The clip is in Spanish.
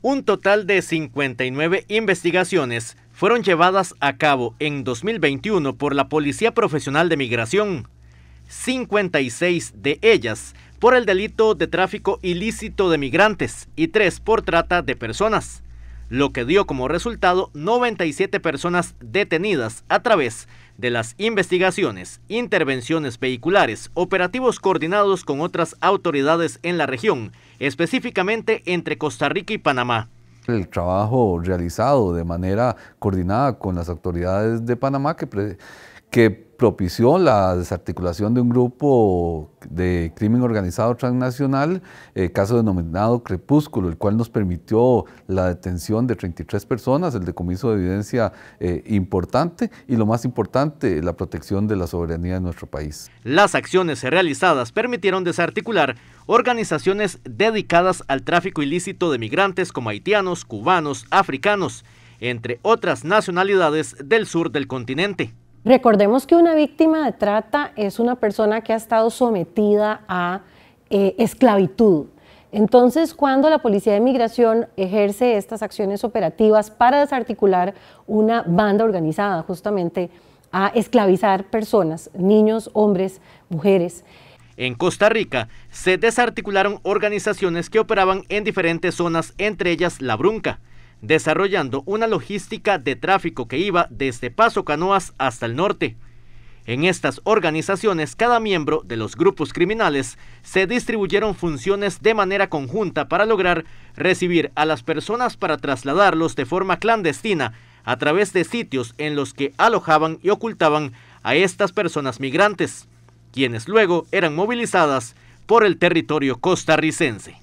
Un total de 59 investigaciones fueron llevadas a cabo en 2021 por la Policía Profesional de Migración, 56 de ellas por el delito de tráfico ilícito de migrantes y 3 por trata de personas lo que dio como resultado 97 personas detenidas a través de las investigaciones, intervenciones vehiculares, operativos coordinados con otras autoridades en la región, específicamente entre Costa Rica y Panamá. El trabajo realizado de manera coordinada con las autoridades de Panamá que que propició la desarticulación de un grupo de crimen organizado transnacional, eh, caso denominado Crepúsculo, el cual nos permitió la detención de 33 personas, el decomiso de evidencia eh, importante y lo más importante, la protección de la soberanía de nuestro país. Las acciones realizadas permitieron desarticular organizaciones dedicadas al tráfico ilícito de migrantes como haitianos, cubanos, africanos, entre otras nacionalidades del sur del continente. Recordemos que una víctima de trata es una persona que ha estado sometida a eh, esclavitud. Entonces, cuando la Policía de Migración ejerce estas acciones operativas para desarticular una banda organizada justamente a esclavizar personas, niños, hombres, mujeres. En Costa Rica se desarticularon organizaciones que operaban en diferentes zonas, entre ellas La Brunca, desarrollando una logística de tráfico que iba desde Paso Canoas hasta el norte. En estas organizaciones, cada miembro de los grupos criminales se distribuyeron funciones de manera conjunta para lograr recibir a las personas para trasladarlos de forma clandestina a través de sitios en los que alojaban y ocultaban a estas personas migrantes, quienes luego eran movilizadas por el territorio costarricense.